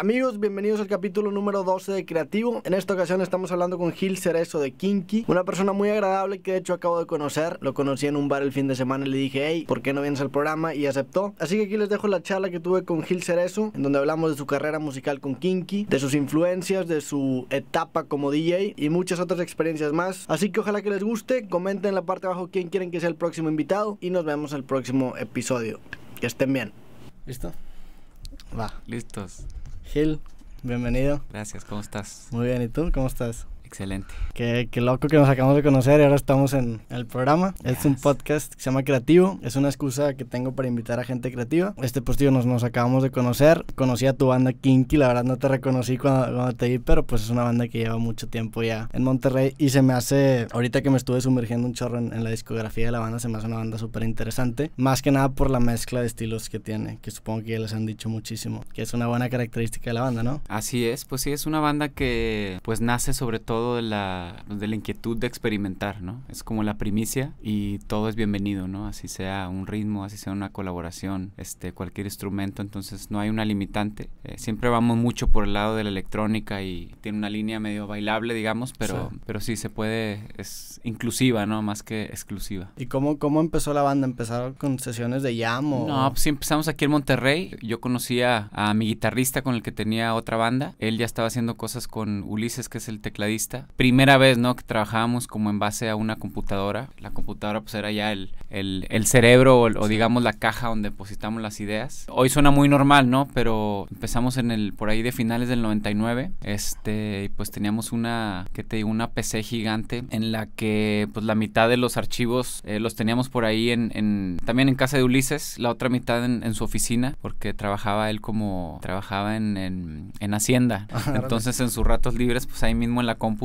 Amigos, bienvenidos al capítulo número 12 de Creativo. En esta ocasión estamos hablando con Gil Cerezo de Kinky, una persona muy agradable que de hecho acabo de conocer. Lo conocí en un bar el fin de semana y le dije, hey, ¿por qué no vienes al programa? Y aceptó. Así que aquí les dejo la charla que tuve con Gil Cerezo, en donde hablamos de su carrera musical con Kinky, de sus influencias, de su etapa como DJ y muchas otras experiencias más. Así que ojalá que les guste. Comenten en la parte de abajo quién quieren que sea el próximo invitado y nos vemos el próximo episodio. Que estén bien. ¿Listo? Va. Listos. Gil, bienvenido. Gracias, ¿cómo estás? Muy bien, ¿y tú? ¿Cómo estás? Excelente. Qué, loco que nos acabamos de conocer y ahora estamos en el programa. Es un podcast que se llama Creativo. Es una excusa que tengo para invitar a gente creativa. Este, pues, tío, nos, nos acabamos de conocer. Conocí a tu banda Kinky. La verdad, no te reconocí cuando, te vi, pero pues es una banda que lleva mucho tiempo ya en Monterrey y se me hace, ahorita que me estuve sumergiendo un chorro en, la discografía de la banda, se me hace una banda súper interesante. Más que nada por la mezcla de estilos que tiene, que supongo que ya les han dicho muchísimo, que es una buena característica de la banda, ¿no? Así es, pues sí, es una banda que pues nace sobre todo todo de la, de la inquietud de experimentar, ¿no? Es como la primicia y todo es bienvenido, ¿no? Así sea un ritmo, así sea una colaboración, este, cualquier instrumento, entonces no hay una limitante. Eh, siempre vamos mucho por el lado de la electrónica y tiene una línea medio bailable, digamos, pero sí, pero sí se puede, es inclusiva, ¿no? Más que exclusiva. ¿Y cómo, cómo empezó la banda? ¿Empezaron con sesiones de jam o...? No, pues sí empezamos aquí en Monterrey. Yo conocía a mi guitarrista con el que tenía otra banda. Él ya estaba haciendo cosas con Ulises, que es el tecladista Primera vez, ¿no? Que trabajábamos como en base a una computadora. La computadora pues era ya el, el, el cerebro o, digamos la caja donde depositamos las ideas. Hoy suena muy normal, ¿no? Pero empezamos en el, por ahí de finales del 99. Este, pues teníamos una, ¿qué te digo? Una PC gigante en la que pues la mitad de los archivos eh, los teníamos por ahí en, también en casa de Ulises, la otra mitad en, su oficina, porque trabajaba él como, trabajaba en, en Hacienda. Ah, Entonces en sus ratos libres pues ahí mismo en la computadora.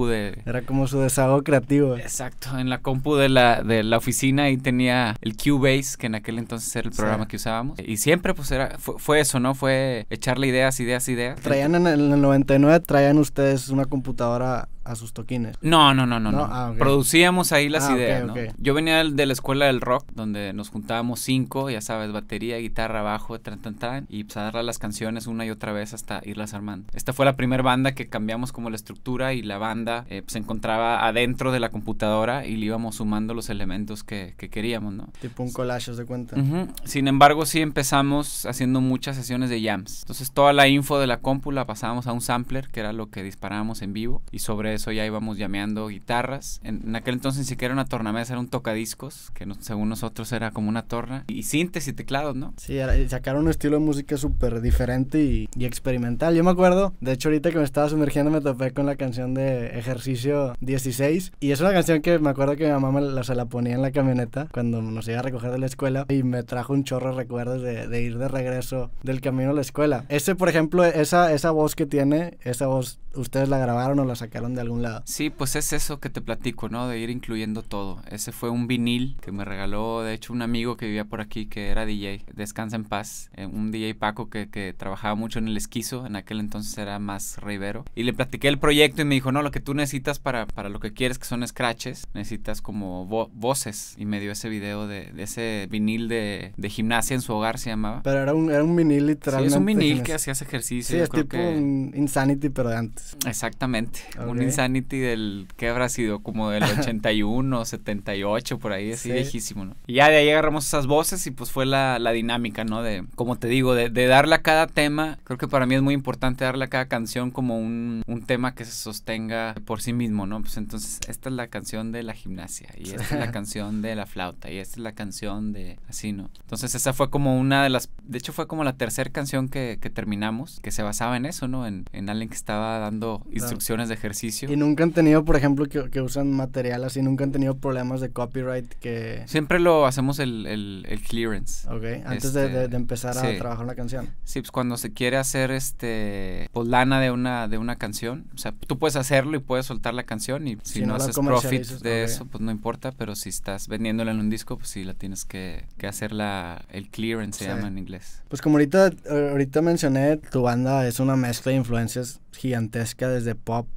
Era como su desahogo creativo. Exacto, en la compu de la, de la oficina y tenía el Cubase, que en aquel entonces era el programa que usábamos. Y siempre pues era, fue, fue, eso, ¿no? Fue echarle ideas, ideas, ideas. Traían en el 99, traían ustedes una computadora a sus toquines. No, no, no, no. Ah, Producíamos ahí las ah, ideas, ¿no? Yo venía de la escuela del rock, donde nos juntábamos cinco, ya sabes, batería, guitarra, bajo, tran, y pues las canciones una y otra vez hasta irlas armando. Esta fue la primera banda que cambiamos como la estructura y la banda eh, pues, se encontraba adentro de la computadora y le íbamos sumando los elementos que, queríamos, ¿no? Tipo un collage, de cuenta? Sin embargo, sí empezamos haciendo muchas sesiones de jams. Entonces toda la info de la cómpula pasábamos a un sampler, que era lo que disparábamos en vivo, y sobre eso ya íbamos llameando guitarras. En, aquel entonces ni siquiera era una tornamesa, era un tocadiscos, que según nosotros era como una torna. Y, síntesis, y teclados, ¿no? Sí, sacaron un estilo de música súper diferente y, experimental. Yo me acuerdo, de hecho ahorita que me estaba sumergiendo me topé con la canción de Ejercicio 16. Y es una canción que me acuerdo que mi mamá la, se la ponía en la camioneta cuando nos iba a recoger de la escuela. Y me trajo un chorro de recuerdos de, de ir de regreso del camino a la escuela. Ese, por ejemplo, esa, esa voz que tiene, esa voz ustedes la grabaron o la sacaron de algún lado. Sí, pues es eso que te platico, ¿no? De ir incluyendo todo. Ese fue un vinil que me regaló, de hecho, un amigo que vivía por aquí que era DJ. Descansa en paz. Eh, un DJ Paco que, trabajaba mucho en el esquizo. En aquel entonces era más Rivero. Y le platiqué el proyecto y me dijo, no, lo que tú necesitas para, para lo que quieres, que son scratches, necesitas como voces. Y me dio ese video de, ese vinil de, gimnasia en su hogar, se llamaba. Pero era un, era un vinil literalmente. Sí, es un vinil que hacías ejercicio. Sí, es tipo que... Insanity, pero de antes. Mm, Exactamente. Un Insanity del que habrá sido como del 81, 78, por ahí, así viejísimo, ¿no? Y ya de ahí agarramos esas voces y pues fue la, la dinámica, ¿no? De, como te digo, de, de, darle a cada tema, creo que para mí es muy importante darle a cada canción como un, un tema que se sostenga por sí mismo, ¿no? Pues entonces, esta es la canción de la gimnasia y esta es la canción de la flauta y esta es la canción de así, ¿no? Entonces, esa fue como una de las, de hecho fue como la tercera canción que, que terminamos, que se basaba en eso, ¿no? En, en alguien que estaba dando instrucciones de ejercicio. Y nunca han tenido, por ejemplo, que, usan material así, nunca han tenido problemas de copyright que... Siempre lo hacemos el, el, clearance. Ok, antes de, este, empezar a trabajar una canción. Sí, pues cuando se quiere hacer este, pues, lana de una, de una canción, o sea, tú puedes hacerlo y puedes soltar la canción y si, no, haces profit de eso, pues no importa, pero si estás vendiéndola en un disco, pues sí, la tienes que, que hacer la, el clearance, se llama en inglés. Pues como ahorita, eh, ahorita mencioné, tu banda es una mezcla de influencias gigantes que desde pop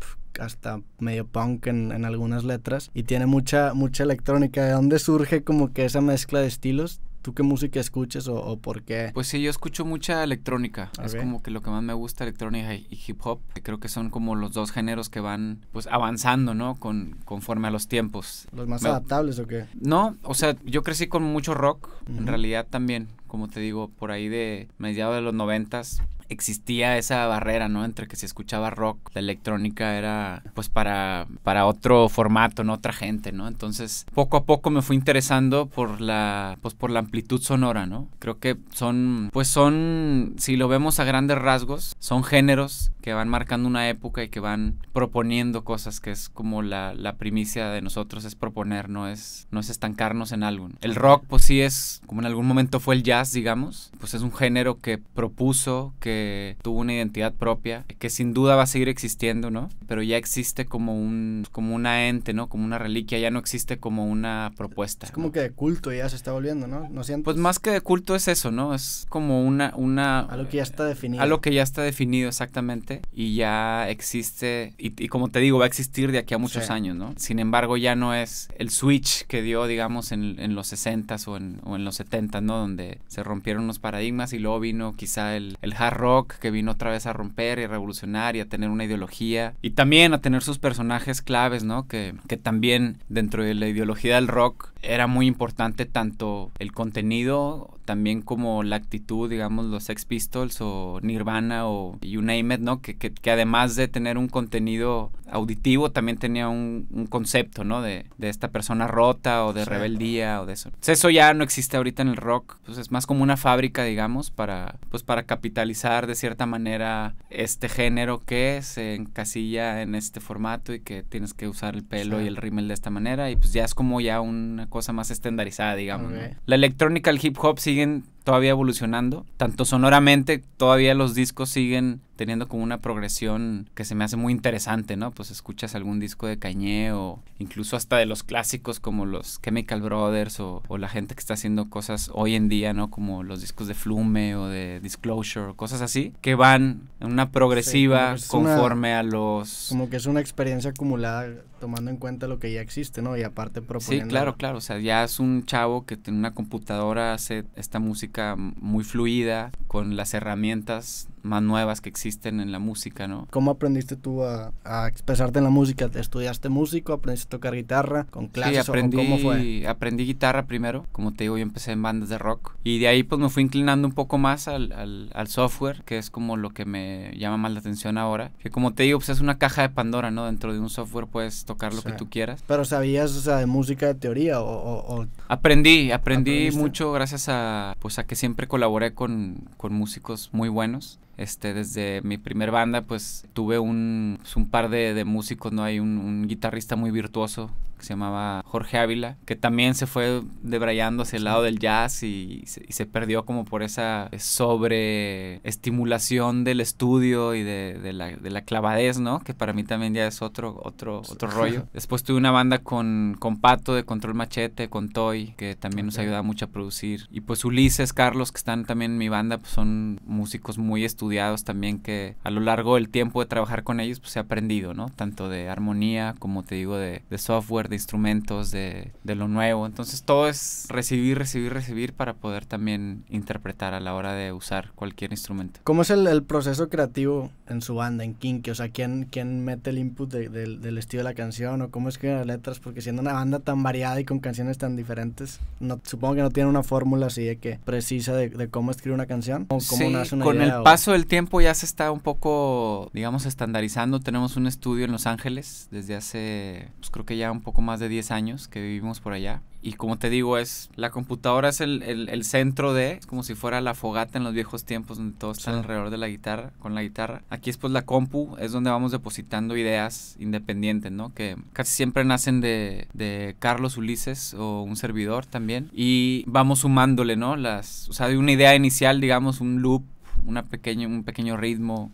hasta medio punk en, algunas letras y tiene mucha, mucha electrónica. ¿De dónde surge como que esa mezcla de estilos? ¿Tú qué música escuchas o, o por qué? Pues sí, yo escucho mucha electrónica. Es como que lo que más me gusta, electrónica y, hip hop. Creo que son como los dos géneros que van pues avanzando, ¿no? Con, conforme a los tiempos. ¿Los más adaptables o qué? No, o sea, yo crecí con mucho rock, en realidad también. Como te digo, por ahí de mediados de los noventas, existía esa barrera, ¿no? Entre que se escuchaba rock, la electrónica era pues para, para otro formato, ¿no? Otra gente, ¿no? Entonces, poco a poco me fui interesando por la, pues por la amplitud sonora, ¿no? Creo que son, pues son, si lo vemos a grandes rasgos, son géneros que van marcando una época y que van proponiendo cosas, que es como la, la primicia de nosotros es proponer, no es, no es estancarnos en algo. El rock, pues sí es, como en algún momento fue el jazz, digamos, pues es un género que propuso, que tuvo una identidad propia, que sin duda va a seguir existiendo, ¿no? Pero ya existe como un como una ente, ¿no? Como una reliquia, ya no existe como una propuesta. Es como que de culto ya se está volviendo, ¿no? ¿No Pues más que de culto es eso, ¿no? Es como una una algo que ya está definido. Algo que ya está definido exactamente y ya existe y, como te digo, va a existir de aquí a muchos años, ¿no? Sin embargo, ya no es el switch que dio, digamos, en, los 60s o en, o los 70s, ¿no? Donde se rompieron los paradigmas y luego vino quizá el, el que vino otra vez a romper y a revolucionar y a tener una ideología y también a tener sus personajes claves, ¿no? Que, que también dentro de la ideología del rock era muy importante tanto el contenido, también como la actitud, digamos, los Sex Pistols o Nirvana o You Name ¿no? Que, que, además de tener un contenido auditivo, también tenía un, concepto, ¿no? De, esta persona rota o de rebeldía o de eso. Pues eso ya no existe ahorita en el rock, pues es más como una fábrica, digamos, para, pues para capitalizar de cierta manera este género que se encasilla en este formato y que tienes que usar el pelo y el rímel de esta manera y pues ya es como ya un cosa más estandarizada, digamos. La electrónica, el hip hop siguen todavía evolucionando, tanto sonoramente, todavía los discos siguen teniendo como una progresión que se me hace muy interesante, ¿no? Pues escuchas algún disco de Cañé o incluso hasta de los clásicos como los Chemical Brothers o, la gente que está haciendo cosas hoy en día, ¿no? Como los discos de Flume o de Disclosure, cosas así, que van en una progresiva conforme a los... Como que es una experiencia acumulada tomando en cuenta lo que ya existe, ¿no? Y aparte proponiendo... Sí, claro, claro, o sea, ya es un chavo que tiene una computadora, hace esta música muy fluida, con las herramientas más nuevas que existen en la música, ¿no? ¿Cómo aprendiste tú a, expresarte en la música? ¿Estudiaste músico? ¿Aprendiste a tocar guitarra? ¿Con clases sí, aprendí, cómo fue? aprendí guitarra primero, como te digo, yo empecé en bandas de rock y de ahí pues me fui inclinando un poco más al, al software, que es como lo que me llama más la atención ahora, que como te digo, pues es una caja de Pandora, ¿no? Dentro de un software pues tocar lo que tú quieras. Pero sabías, o sea, de música de teoría o... o, aprendí, aprendí mucho gracias a, pues, a que siempre colaboré con, con músicos muy buenos. Este, desde mi primer banda, pues tuve un, pues, un par de, de, músicos, ¿no? Hay un, guitarrista muy virtuoso que se llamaba Jorge Ávila, que también se fue debrayando hacia el lado del jazz y, se, perdió como por esa sobreestimulación del estudio y de, la, de, la, clavadez, ¿no? Que para mí también ya es otro, otro, otro rollo. Después tuve una banda con, con Pato de Control Machete, con Toy, que también nos ayudaba mucho a producir. Y pues Ulises, Carlos, que están también en mi banda, pues, son músicos muy estudiosos estudiados también que a lo largo del tiempo de trabajar con ellos pues he aprendido, ¿no? Tanto de armonía como te digo de, software, de instrumentos, de, de, lo nuevo. Entonces todo es recibir, recibir, recibir para poder también interpretar a la hora de usar cualquier instrumento. ¿Cómo es el, proceso creativo en su banda, en Kinky? O sea, ¿quién, quién mete el input del estilo de la canción o cómo escriben las letras? Porque siendo una banda tan variada y con canciones tan diferentes, no, supongo que no tiene una fórmula así de que precisa de, cómo escribir una canción cómo una con el paso el tiempo ya se está un poco, digamos, estandarizando. Tenemos un estudio en Los Ángeles desde hace, pues creo que ya un poco más de 10 años que vivimos por allá. Y como te digo, es la computadora es el, centro de, como si fuera la fogata en los viejos tiempos donde todo está alrededor de la guitarra, con la guitarra. Aquí es pues la compu, es donde vamos depositando ideas independientes, ¿no? Que casi siempre nacen de, de Carlos Ulises o un servidor también. Y vamos sumándole, ¿no? Las, o sea, de una idea inicial, digamos, un loop una pequeña un pequeño ritmo,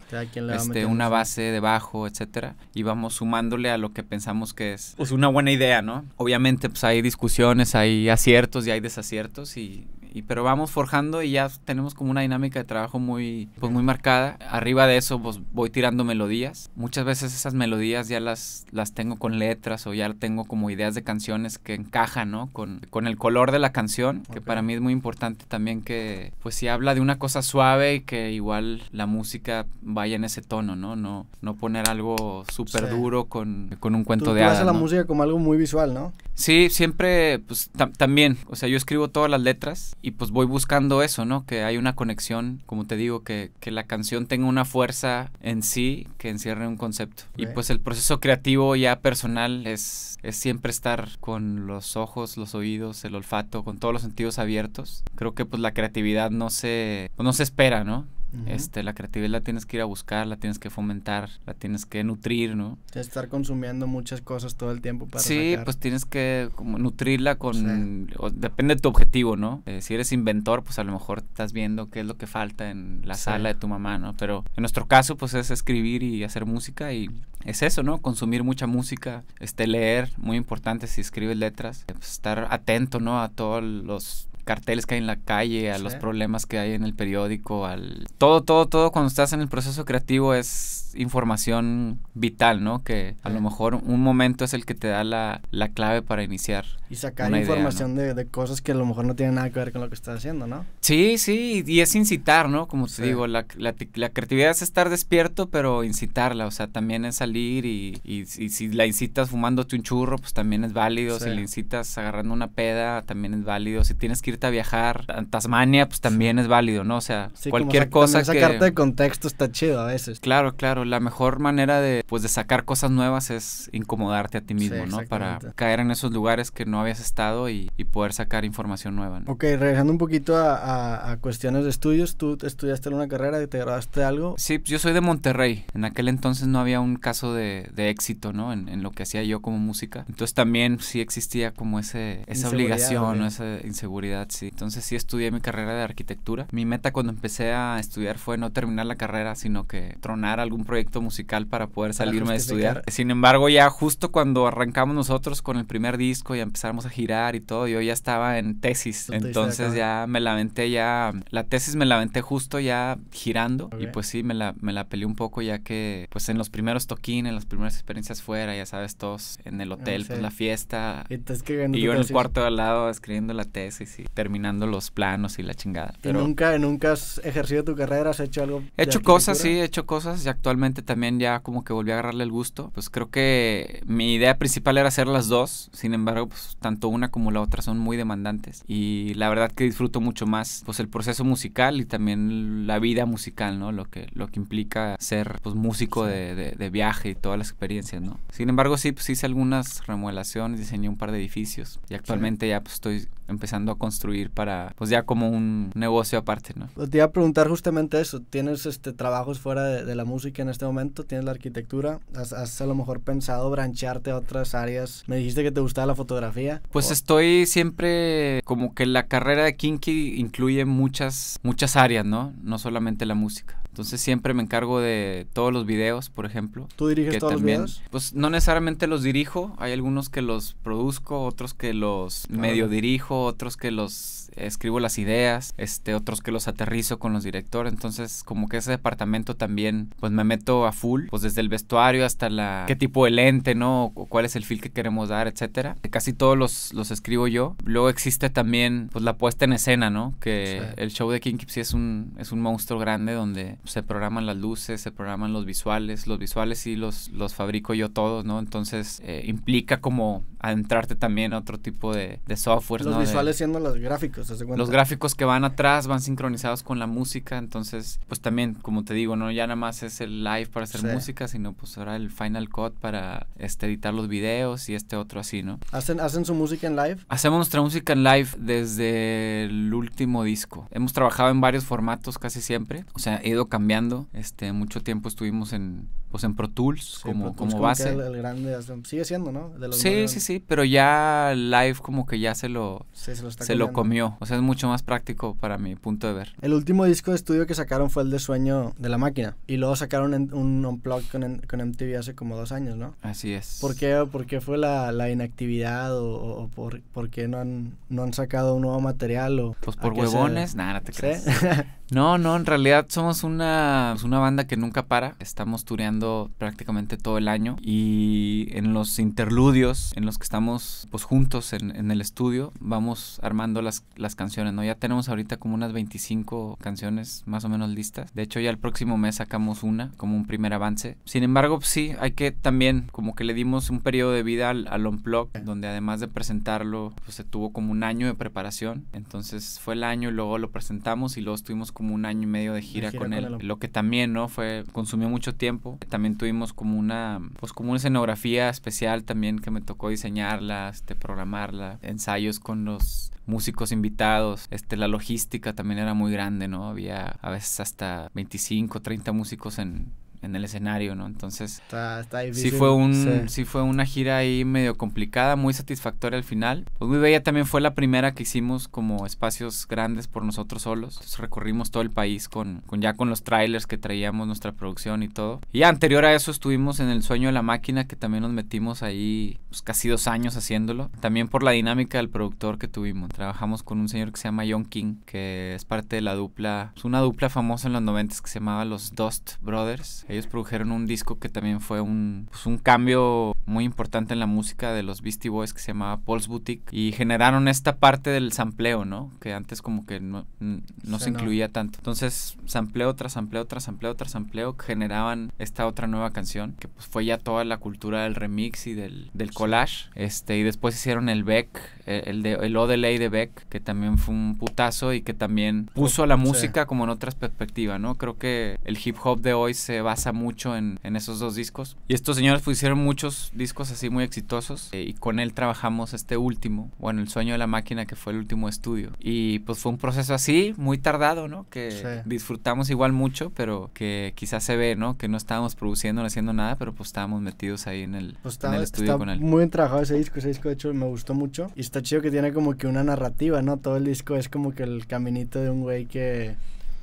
este, una base de bajo, etcétera, y vamos sumándole a lo que pensamos que es pues, una buena idea, ¿no? Obviamente, pues hay discusiones, hay aciertos y hay desaciertos y y, pero vamos forjando y ya tenemos como una dinámica de trabajo muy, pues muy marcada. Arriba de eso pues voy tirando melodías. Muchas veces esas melodías ya las, las tengo con letras o ya tengo como ideas de canciones que encajan, ¿no? Con, con el color de la canción, que para mí es muy importante también que, pues si habla de una cosa suave y que igual la música vaya en ese tono, ¿no? No, no poner algo súper duro con, con, un cuento de hadas. la música como algo muy visual, ¿no? Sí, siempre, pues también. O sea, yo escribo todas las letras y pues voy buscando eso, ¿no? Que hay una conexión, como te digo, que, la canción tenga una fuerza en sí que encierre un concepto. Y pues el proceso creativo ya personal es, es siempre estar con los ojos, los oídos, el olfato, con todos los sentidos abiertos. Creo que pues la creatividad no se, pues no se espera, ¿no? este, la creatividad la tienes que ir a buscar, la tienes que fomentar, la tienes que nutrir, ¿no? Estar consumiendo muchas cosas todo el tiempo para Sí, pues tienes que como nutrirla con... depende de tu objetivo, ¿no? Eh, si eres inventor, pues a lo mejor estás viendo qué es lo que falta en la sala de tu mamá, ¿no? Pero en nuestro caso, pues es escribir y hacer música y es eso, ¿no? Consumir mucha música, este, leer, muy importante si escribes letras, eh, pues estar atento, ¿no? A todos los carteles que hay en la calle, a los problemas que hay en el periódico, al todo, todo, todo cuando estás en el proceso creativo es información vital, ¿no? Que a lo mejor un momento es el que te da la, clave para iniciar. Y sacar una información de, de, cosas que a lo mejor no tienen nada que ver con lo que estás haciendo, ¿no? Sí, sí, y es incitar, ¿no? Como te digo, la, creatividad es estar despierto, pero incitarla, o sea, también es salir y, y si la incitas fumándote un churro, pues también es válido, si la incitas agarrando una peda, también es válido, si tienes que irte a viajar a Tasmania, pues también es válido, ¿no? O sea, cualquier cosa que... sacarte de contexto está chido a veces. Claro, claro. La mejor manera de, pues, de sacar cosas nuevas es incomodarte a ti mismo, ¿no? Para caer en esos lugares que no habías estado y, poder sacar información nueva, ¿no? Ok, regresando un poquito a, cuestiones de estudios, ¿tú estudiaste en una carrera y te graduaste algo? Sí, yo soy de Monterrey. En aquel entonces no había un caso de, éxito, ¿no? En, lo que hacía yo como música. Entonces también sí existía como ese, esa obligación, ¿no? esa inseguridad entonces sí estudié mi carrera de arquitectura. Mi meta cuando empecé a estudiar fue no terminar la carrera, sino que tronar algún proyecto musical para poder salirme a estudiar. Sin embargo, ya justo cuando arrancamos nosotros con el primer disco y empezamos a girar y todo, yo ya estaba en tesis. Entonces, ya me lamenté ya, la tesis me lamenté justo ya girando y pues sí, me la, me la peleé un poco ya que pues en los primeros toquines, en las primeras experiencias fuera, ya sabes, todos en el ah, hotel, en pues, la fiesta. y yo en el cuarto de al lado escribiendo la tesis y terminando los planos y la chingada. ¿Y nunca, nunca has ejercido tu carrera? ¿Has hecho algo? He hecho cosas, sí, he hecho cosas y actualmente también ya como que volví a agarrarle el gusto. Pues creo que mi idea principal era hacer las dos, sin embargo, pues tanto una como la otra son muy demandantes y la verdad que disfruto mucho más pues el proceso musical y también la vida musical, ¿no? Lo que, lo que implica ser pues músico de, viaje y todas las experiencias, ¿no? Sin embargo, sí, pues hice algunas remodelaciones, diseñé un par de edificios y actualmente ya pues estoy empezando a construir para, pues ya como un negocio aparte, ¿no? Pues, te iba a preguntar justamente eso, ¿tienes este, trabajos fuera de, la música en este momento? ¿Tienes la arquitectura? ¿Has, a lo mejor pensado brancharte a otras áreas? ¿Me dijiste que te gustaba la fotografía? Pues estoy siempre, como que la carrera de Kinky incluye muchas, muchas áreas, ¿no? No solamente la música. Entonces siempre me encargo de todos los videos, por ejemplo. ¿Tú diriges todos los videos? Pues no necesariamente los dirijo, hay algunos que los produzco, otros que los medio dirijo otros que los escribo las ideas, este, otros que los aterrizo con los directores. Entonces, como que ese departamento también, pues me meto a full, pues desde el vestuario hasta la qué tipo de lente, ¿no? cuál es el feel que queremos dar, etcétera. Casi todos los, los escribo yo. Luego existe también pues la puesta en escena, ¿no? Que el show de King Kipsy es un, es un monstruo grande donde se programan las luces, se programan los visuales, los visuales sí los, los fabrico yo todos, ¿no? Entonces eh, implica como adentrarte también a otro tipo de, de software, ¿no? visuales siendo los gráficos. Los gráficos que van atrás van sincronizados con la música, entonces pues también, como te digo, no ya nada más es el live para hacer música, sino pues ahora el Final Cut para este, editar los videos y este otro así, ¿no? ¿Hacen, ¿Hacen su música en live? Hacemos nuestra música en live desde el último disco. Hemos trabajado en varios formatos casi siempre, o sea, he ido cambiando. Este, mucho tiempo estuvimos en pues en Pro Tools como, como, base. el, grande, sigue siendo, ¿no? sí, sí, sí, pero ya live como que ya se lo se lo está comió. O sea, es mucho más práctico para mi punto de ver. El último disco de estudio que sacaron fue el de Sueño de la Máquina. Y luego sacaron un Unplugged con, con, MTV hace como dos años, ¿no? Así es. ¿Por qué, por qué fue la, la, inactividad o, por, por, qué no han, no han sacado un nuevo material? O, pues por huevones. Nada, te crees. no, no, en realidad somos una, pues una banda que nunca para. Estamos tureando prácticamente todo el año. Y en los interludios en los que estamos pues juntos en, en el estudio, vamos armando las, las canciones, ¿no? Ya tenemos ahorita como unas 25 canciones más o menos listas. De hecho, ya el próximo mes sacamos una como un primer avance. Sin embargo, pues, sí, hay que también como que le dimos un periodo de vida al, al blog donde además de presentarlo, pues se tuvo como un año de preparación. Entonces fue el año y luego lo presentamos y luego estuvimos como un año y medio de gira, con, él. Lo que también, ¿no? Fue, consumió mucho tiempo. También tuvimos como una, pues como una escenografía especial también que me tocó diseñarla, este, programarla, ensayos con los los músicos invitados, este, la logística también era muy grande, ¿no? Había a veces hasta 25, 30 músicos en, en el escenario, ¿no? Entonces, está, Sí fue, un, si fue una gira ahí medio complicada, muy satisfactoria al final. Pues muy bella también fue la primera que hicimos como espacios grandes por nosotros solos. Entonces recorrimos todo el país con, con ya con los trailers que traíamos, nuestra producción y todo. Y anterior a eso estuvimos en El Sueño de la Máquina, que también nos metimos ahí pues, casi dos años haciéndolo. También por la dinámica del productor que tuvimos. Trabajamos con un señor que se llama John King, que es parte de la dupla, es pues, una dupla famosa en los 90 que se llamaba los Dust Brothers. Ellos produjeron un disco que también fue un, pues, un cambio muy importante en la música de los Beastie Boys que se llamaba Paul's Boutique y generaron esta parte del sampleo, ¿no? Que antes como que no, no se, incluía tanto. Entonces, sampleo tras sampleo tras sampleo tras sampleo generaban esta otra nueva canción que pues fue ya toda la cultura del remix y del, del collage. Este, y después hicieron el Beck, e, el, de, el Odelay de Beck, que también fue un putazo y que también puso la música como en otras perspectivas, ¿no? Creo que el hip hop de hoy se basa mucho en, esos dos discos. Y estos señores pusieron hicieron muchos discos así muy exitosos eh, y con él trabajamos este último, bueno, El sueño de la máquina que fue el último estudio. Y pues fue un proceso así, muy tardado, ¿no? Que disfrutamos igual mucho, pero que quizás se ve, ¿no? Que no estábamos produciendo, no haciendo nada, pero pues estábamos metidos ahí en el, pues, en el estudio está Muy bien trabajado ese disco, ese disco de hecho me gustó mucho. Y está chido que tiene como que una narrativa, ¿no? Todo el disco es como que el caminito de un güey que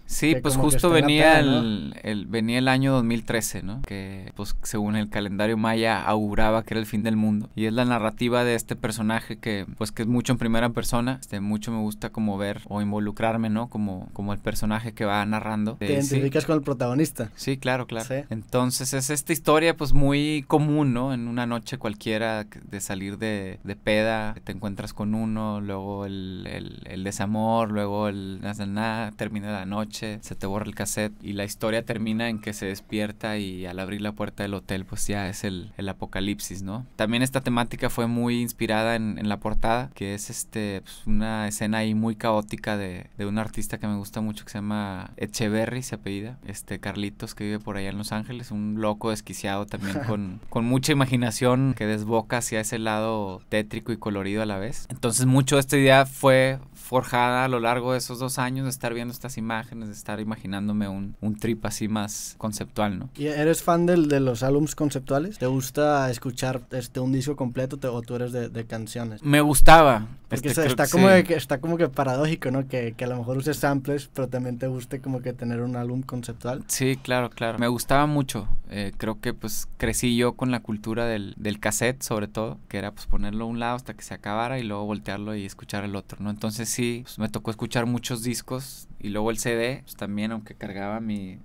Sí, pues justo venía el, venía el año 2013, ¿no? Que pues según el calendario maya auguraba que era el fin del mundo y es la narrativa de este personaje que pues que es mucho en primera persona, este mucho me gusta como ver o involucrarme, ¿no? Como como el personaje que va narrando. Te eh, identificas con el protagonista. Sí, claro, claro. Entonces es esta historia pues muy común, ¿no? En una noche cualquiera de salir de, peda, te encuentras con uno, luego el, el, el desamor, luego el nada, termina la noche se te borra el cassette y la historia termina en que se despierta y al abrir la puerta del hotel pues ya es el, el apocalipsis, ¿no? También esta temática fue muy inspirada en, en la portada, que es este, pues, una escena ahí muy caótica de, de un artista que me gusta mucho que se llama Echeverry, se apellida, este Carlitos que vive por allá en Los Ángeles, un loco desquiciado también con, con mucha imaginación que desboca hacia ese lado tétrico y colorido a la vez. Entonces mucho de esta idea fue forjada a lo largo de esos dos años de estar viendo estas imágenes, estar imaginándome un, trip así más conceptual, ¿no? ¿Y eres fan del, de los álbums conceptuales? ¿Te gusta escuchar este, un disco completo o tú eres de, canciones? Me gustaba. Porque este, está, como que, está como que paradójico, ¿no? Que, a lo mejor uses samples, pero también te guste como que tener un álbum conceptual. Sí, claro, claro. Me gustaba mucho. Eh, creo que pues crecí yo con la cultura del, cassette, sobre todo, que era pues ponerlo a un lado hasta que se acabara y luego voltearlo y escuchar el otro, ¿no? Entonces sí, pues, me tocó escuchar muchos discos y luego el CD pues, también, aunque cargaba mi,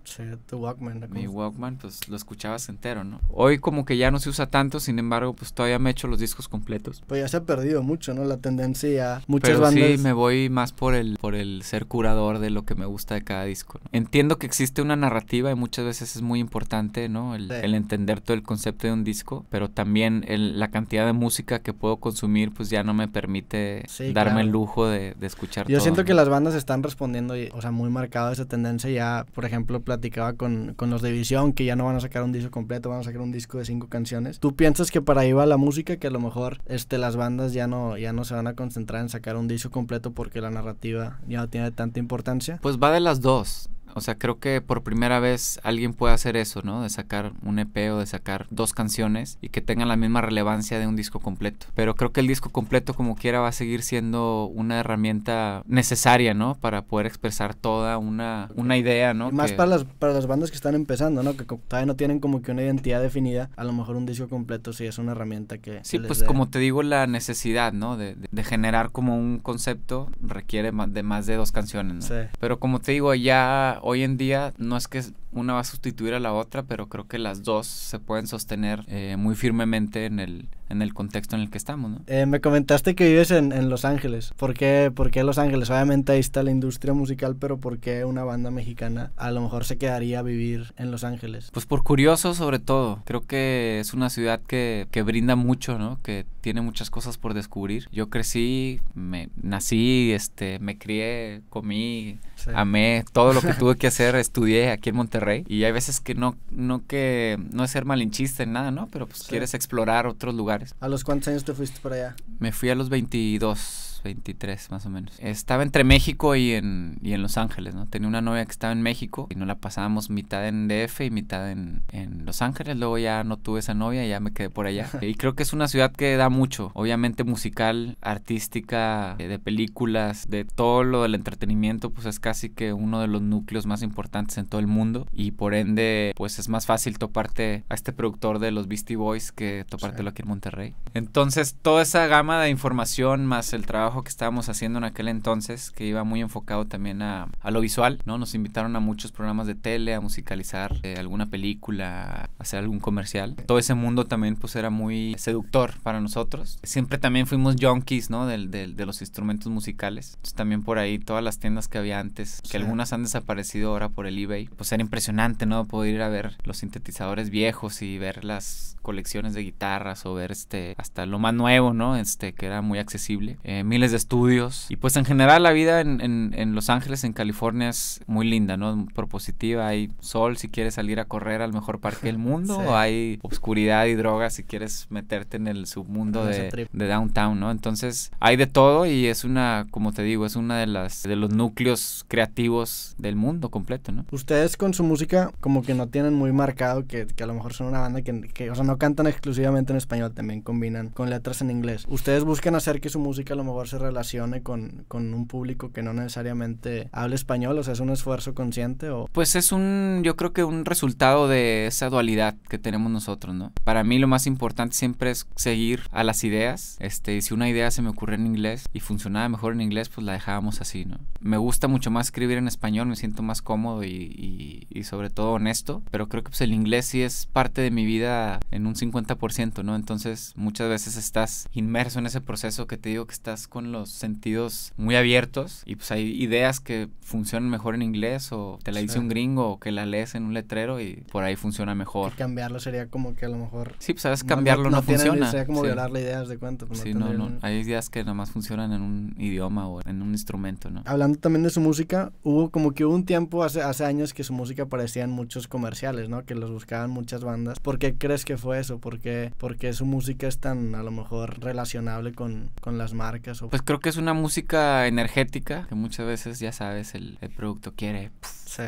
Walkman, mi Walkman, pues lo escuchabas entero, ¿no? Hoy como que ya no se usa tanto, sin embargo, pues todavía me echo los discos completos. Pues ya se ha perdido mucho, ¿no? La tendencia, muchas Pero bandas. Sí, me voy más por el, por el ser curador de lo que me gusta de cada disco. Entiendo que existe una narrativa y muchas veces es muy importante, ¿no? El, entender todo el concepto de un disco, pero también la cantidad de música que puedo consumir, pues ya no me permite darme el lujo de, de escuchar. Yo siento que las bandas están respondiendo, o sea, muy marcadas esa tendencia. Ya, por ejemplo, platicaba con, con los de Visión que ya no van a sacar un disco completo, van a sacar un disco de cinco canciones. ¿Tú piensas que para ahí va la música? Que a lo mejor este, las bandas ya no, ya no se van a concentrar en sacar un disco completo porque la narrativa ya no tiene tanta importancia. Pues va de las dos o sea, creo que por primera vez alguien puede hacer eso, ¿no? De sacar un EP o de sacar dos canciones y que tengan la misma relevancia de un disco completo. Pero creo que el disco completo, como quiera, va a seguir siendo una herramienta necesaria, ¿no? Para poder expresar toda una, una idea, ¿no? más para, las, para las bandas que están empezando, ¿no? Que todavía no tienen como que una identidad definida. A lo mejor un disco completo sí es una herramienta que... Sí, pues como te digo, la necesidad, ¿no? De, de, generar como un concepto requiere de más de dos canciones, ¿no? Sí. Pero como te digo, ya hoy en día no es que una va a sustituir a la otra, pero creo que las dos se pueden sostener eh, muy firmemente en el, en el contexto en el que estamos, ¿no? Eh, me comentaste que vives en, Los Ángeles. ¿Por qué, Los Ángeles? Obviamente ahí está la industria musical, pero ¿por qué una banda mexicana a lo mejor se quedaría a vivir en Los Ángeles? Pues por curioso sobre todo. Creo que es una ciudad que, brinda mucho, ¿no? Que tiene muchas cosas por descubrir. Yo crecí, me nací, este, me crié, comí, amé todo lo que tuve que hacer, estudié aquí en Monterrey. Y hay veces que no, no que no es ser malinchista en nada, ¿no? Pero pues quieres explorar otros lugares. ¿A los cuántos años te fuiste para allá? Me fui a los 22. 23 más o menos. Estaba entre México y en, en Los Ángeles, ¿no? Tenía una novia que estaba en México y no la pasábamos mitad en DF y mitad en, Los Ángeles. Luego ya no tuve esa novia y ya me quedé por allá. y creo que es una ciudad que da mucho, obviamente musical, artística, eh, de películas, de todo lo del entretenimiento, pues es casi que uno de los núcleos más importantes en todo el mundo y por ende pues es más fácil toparte a este productor de los Beastie Boys que topártelo lo aquí en Monterrey. Entonces toda esa gama de información más el trabajo que estábamos haciendo en aquel entonces, que iba muy enfocado también a, lo visual, ¿no? Nos invitaron a muchos programas de tele, a musicalizar eh, alguna película, hacer algún comercial. Todo ese mundo también pues era muy seductor para nosotros. Siempre también fuimos junkies, ¿no? De, de, los instrumentos musicales. también por ahí todas las tiendas que había antes, que algunas han desaparecido ahora por el eBay, pues era impresionante, ¿no? Poder ir a ver los sintetizadores viejos y ver las colecciones de guitarras o ver este hasta lo más nuevo, ¿no? Este que era muy accesible. Eh, de estudios. Y pues en general la vida en, en, en Los Ángeles, en California, es muy linda, ¿no? Propositiva. Hay sol si quieres salir a correr al mejor parque del mundo. hay oscuridad y drogas si quieres meterte en el submundo de, de, downtown, ¿no? Entonces hay de todo y es una, como te digo, es una de las de los núcleos creativos del mundo completo, ¿no? Ustedes con su música como que no tienen muy marcado que, que a lo mejor son una banda que, que, o sea, no cantan exclusivamente en español, también combinan con letras en inglés. Ustedes buscan hacer que su música a lo mejor se relacione con, con, un público que no necesariamente hable español? O sea, ¿es un esfuerzo consciente o...? Pues es un, yo creo que un resultado de esa dualidad que tenemos nosotros, ¿no? Para mí lo más importante siempre es seguir a las ideas, este, si una idea se me ocurre en inglés y funcionaba mejor en inglés, pues la dejábamos así, ¿no? Me gusta mucho más escribir en español, me siento más cómodo y, y, y sobre todo honesto, pero creo que pues, el inglés sí es parte de mi vida en un 50%, ¿no? Entonces muchas veces estás inmerso en ese proceso que te digo que estás con los sentidos muy abiertos y pues hay ideas que funcionan mejor en inglés o te la dice un gringo o que la lees en un letrero y por ahí funciona mejor. cambiarlo sería como que a lo mejor... Sí, pues sabes, cambiarlo no, funciona... no funciona. Sería como violar las ideas de cuánto. Pues, sí, no, no, Hay ideas que nada más funcionan en un idioma o en un instrumento, ¿no? Hablando también de su música, hubo como que hubo un tiempo hace, hace años que su música aparecía en muchos comerciales, ¿no? Que los buscaban muchas bandas. ¿Por qué crees que fue eso? ¿Por qué, porque su música es tan a lo mejor relacionable con, con las marcas pues creo que es una música energética que muchas veces, ya sabes, el, producto quiere. Pff,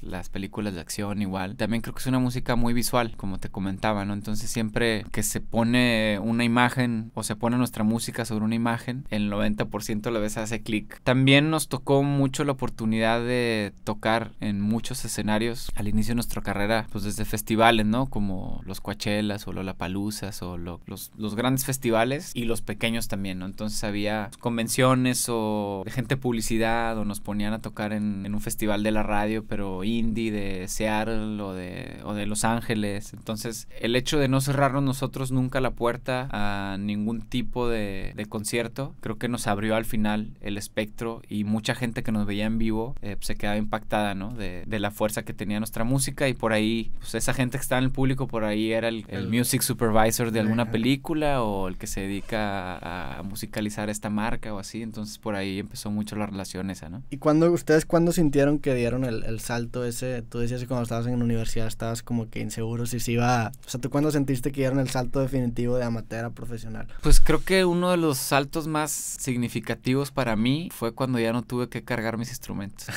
las, películas de acción igual. También creo que es una música muy visual, como te comentaba, ¿no? Entonces siempre que se pone una imagen o se pone nuestra música sobre una imagen, el 90% de la vez hace clic. También nos tocó mucho la oportunidad de tocar en muchos escenarios al inicio de nuestra carrera, pues desde festivales, ¿no? Como los Coachelas o Lollapaloozas o los, los grandes festivales y los pequeños también, ¿no? Entonces había convenciones o de gente publicidad o nos ponían a tocar en un festival de la radio, pero indie de Seattle o de, de Los Ángeles. Entonces, el hecho de no cerrarnos nosotros nunca la puerta a ningún tipo de, de concierto, creo que nos abrió al final el espectro y mucha gente que nos veía en vivo eh, pues, se quedaba impactada, ¿no? De, de, la fuerza que tenía nuestra música y por ahí, pues esa gente que estaba en el público, por ahí era el, music supervisor de alguna película o el que se dedica a, musicalizar esta marca o así. Entonces, por ahí empezó mucho la relación esa, ¿no? ¿Y cuando ustedes cuándo sintieron que dieron el, el salto ese? Tú decías que cuando estabas en la universidad estabas como que inseguro si se iba... O sea, ¿tú cuándo sentiste que dieron el salto definitivo de amateur a profesional? Pues creo que uno de los saltos más significativos para mí fue cuando ya no tuve que cargar mis instrumentos.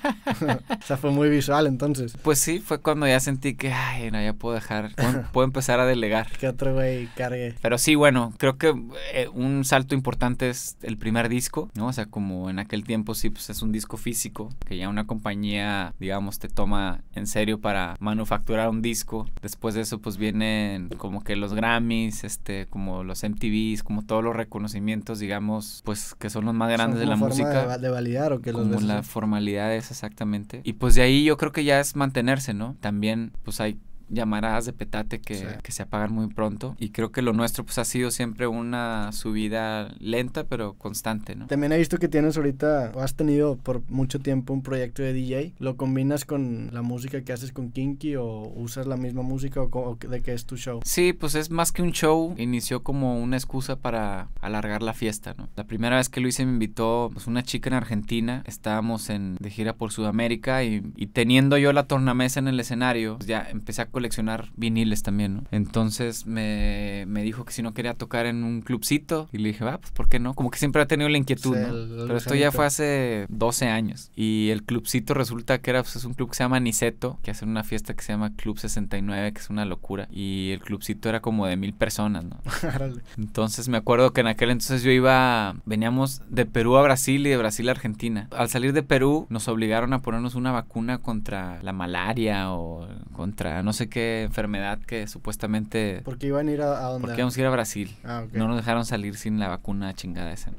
o sea, fue muy visual entonces. Pues sí, fue cuando ya sentí que, ay, no, ya puedo dejar, puedo, empezar a delegar. Que otro güey cargue. Pero sí, bueno, creo que eh, un salto importante es el primer disco, ¿no? O sea, como en aquel tiempo sí, pues es un disco físico, que ya una compañía digamos, te toma en serio para manufacturar un disco. Después de eso, pues vienen como que los Grammys, este, como los MTVs, como todos los reconocimientos, digamos, pues que son los más grandes de la música. De, validar o que Como la formalidad es exactamente. Y pues de ahí yo creo que ya es mantenerse, ¿no? También, pues hay llamaradas de petate que, que, se apagan muy pronto. Y creo que lo nuestro pues ha sido siempre una subida lenta pero constante, ¿no? También he visto que tienes ahorita, has tenido por mucho tiempo un proyecto de DJ. ¿Lo combinas con la música que haces con Kinky o usas la misma música o, de qué es tu show? Sí, pues es más que un show. Inició como una excusa para alargar la fiesta, ¿no? La primera vez que lo hice me invitó pues, una chica en Argentina. Estábamos en, de gira por Sudamérica y, y teniendo yo la tornamesa en el escenario, pues, ya empecé a coleccionar viniles también, ¿no? Entonces me, me dijo que si no quería tocar en un clubcito y le dije, va, ah, pues ¿por qué no? Como que siempre ha tenido la inquietud, ¿no? Pero esto ya fue hace 12 años y el clubcito resulta que era pues, es un club que se llama Niceto, que hacen una fiesta que se llama Club 69, que es una locura y el clubcito era como de mil personas, ¿no? entonces me acuerdo que en aquel entonces yo iba, veníamos de Perú a Brasil y de Brasil a Argentina. Al salir de Perú nos obligaron a ponernos una vacuna contra la malaria o contra no sé qué enfermedad que supuestamente... Porque iban a ir a, dónde? Porque íbamos a ir a Brasil. Ah, no nos dejaron salir sin la vacuna chingada esa.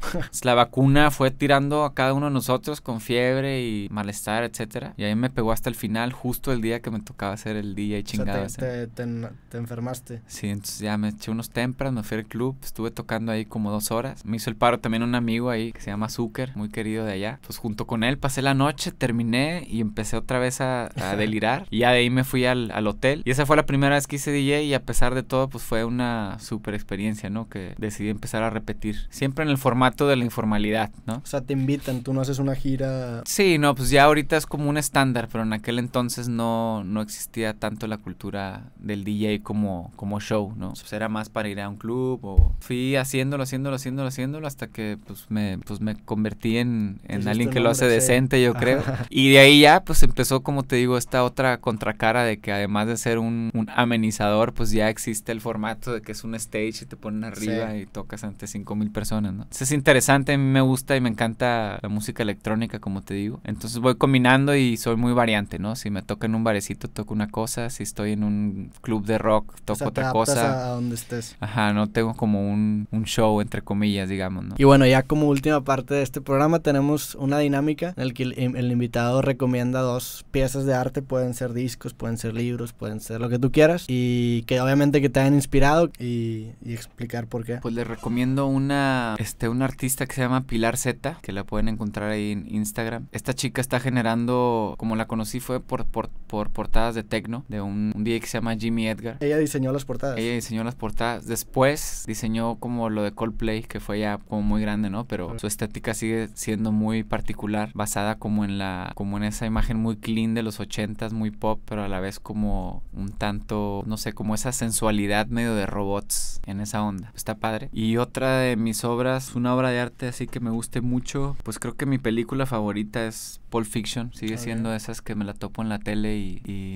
la vacuna fue tirando a cada uno de nosotros con fiebre y malestar, etcétera. Y ahí me pegó hasta el final, justo el día que me tocaba hacer el día y chingada. O te, enfermaste. Sí, entonces ya me eché unos tempranos me fui al club, estuve tocando ahí como dos horas. Me hizo el paro también un amigo ahí que se llama Zucker, muy querido de allá. Pues junto con él pasé la noche, terminé y empecé otra vez a, a delirar. y ya de ahí me fui al hotel y esa fue la primera vez que hice DJ y a pesar de todo, pues fue una super experiencia, ¿no? Que decidí empezar a repetir. Siempre en el formato de la informalidad, ¿no? O sea, te invitan, tú no haces una gira. Sí, no, pues ya ahorita es como un estándar, pero en aquel entonces no, no existía tanto la cultura del DJ como, como show, ¿no? Pues era más para ir a un club o fui haciéndolo, haciéndolo, haciéndolo, haciéndolo hasta que pues me, pues, me convertí en, en alguien que lo hace decente, yo creo. Y de ahí ya pues empezó, como te digo, esta otra contracara de que además de ser un, amenizador, pues ya existe el formato de que es un stage y te ponen arriba y tocas ante mil personas, ¿no? Entonces es interesante, a mí me gusta y me encanta la música electrónica, como te digo. Entonces voy combinando y soy muy variante, ¿no? Si me toca en un barecito, toco una cosa, si estoy en un club de rock, toco otra cosa. A donde estés. Ajá, no tengo como un, show, entre comillas, digamos, ¿no? Y bueno, ya como última parte de este programa tenemos una dinámica en la que el, el invitado recomienda dos piezas de arte, pueden ser discos, pueden ser libros, pueden ser lo que tú quieras y que obviamente que te hayan inspirado y, explicar por qué. Pues les recomiendo una, este, una artista que se llama Pilar Z, que la pueden encontrar ahí en Instagram. Esta chica está generando, como la conocí fue por, por, portadas de Tecno, de un, un DJ que se llama Jimmy Edgar. Ella diseñó las portadas. Ella diseñó las portadas. Después diseñó como lo de Coldplay, que fue ya como muy grande, ¿no? Pero su estética sigue siendo muy particular, basada como en la, como en esa imagen muy clean de los ochentas, muy pop, pero a la vez como un tanto, no sé, como esa sensualidad medio de robots en esa onda. Está padre. Y otra de mis obras, una obra de arte así que me guste mucho, pues creo que mi película favorita es Pulp Fiction. Sigue oh, siendo de esas que me la topo en la tele y,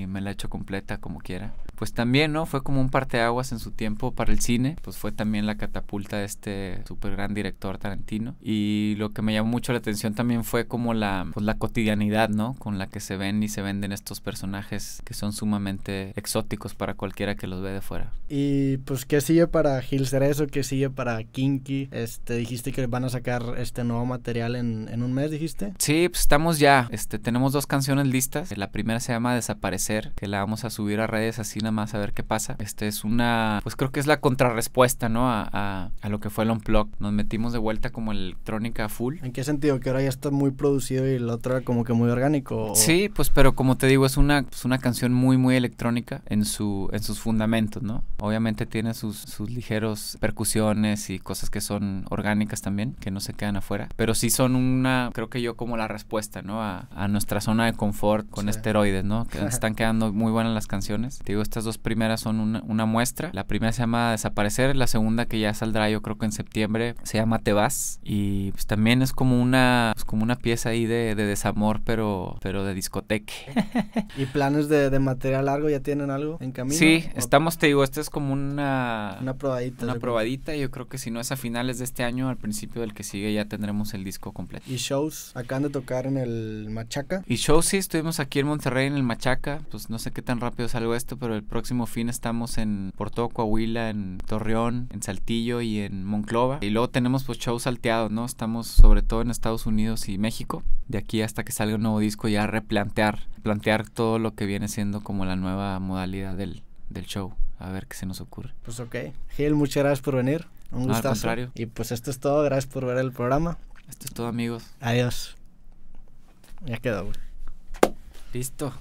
me la echo completa como quiera. Pues también, ¿no? Fue como un parteaguas en su tiempo para el cine. Pues fue también la catapulta de este súper gran director Tarantino. Y lo que me llamó mucho la atención también fue como la, pues la cotidianidad, ¿no? Con la que se ven y se venden estos personajes que son sumamente exóticos para cualquiera que los ve de fuera. Y pues, ¿qué sigue para Gil Cerezo? ¿Qué sigue para Kinky? Este, dijiste que van a sacar este nuevo material en, un mes, dijiste. Sí, pues estamos ya. Este, tenemos dos canciones listas. La primera se llama Desaparecer, que la vamos a subir a redes así nada más a ver qué pasa. Este es una, pues creo que es la contrarrespuesta, ¿no? A, lo que fue el Unplugged, Nos metimos de vuelta como electrónica full. ¿En qué sentido? Que ahora ya está muy producido y la otra como que muy orgánico. Sí, pues pero como te digo, es una, pues, una canción muy, muy electrónica en, su, en sus fundamentos, ¿no? Obviamente tiene sus, ligeros percusiones y cosas que son orgánicas también, que no se quedan afuera, pero sí son una, creo que yo como la respuesta, ¿no? A, nuestra zona de confort con esteroides, ¿no? Que están quedando muy buenas las canciones. Te digo, estas dos primeras son una, muestra. La primera se llama Desaparecer, la segunda que ya saldrá yo creo que en septiembre se llama Te vas y pues también es como una, pues, como una pieza ahí de, desamor, pero, pero de discoteque. ¿Y planes de, material largo y tienen algo en camino? Sí, estamos, te digo, esta es como una... Una probadita. Una probadita, yo creo que si no es a finales de este año, al principio del que sigue ya tendremos el disco completo. ¿Y shows? Acaban de tocar en el Machaca. Y shows sí, estuvimos aquí en Monterrey en el Machaca, pues no sé qué tan rápido salgo esto, pero el próximo fin estamos en Porto, Coahuila, en Torreón, en Saltillo y en Monclova. Y luego tenemos pues shows salteados, ¿no? Estamos sobre todo en Estados Unidos y México. De aquí hasta que salga un nuevo disco ya replantear plantear todo lo que viene siendo como la nueva modalidad del, show. A ver qué se nos ocurre. Pues ok. Gil, muchas gracias por venir. Un gustazo. Y pues esto es todo. Gracias por ver el programa. Esto es todo, amigos. Adiós. Ya quedó, güey. Listo.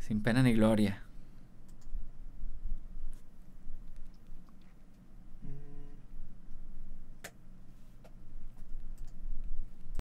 Sin pena ni gloria.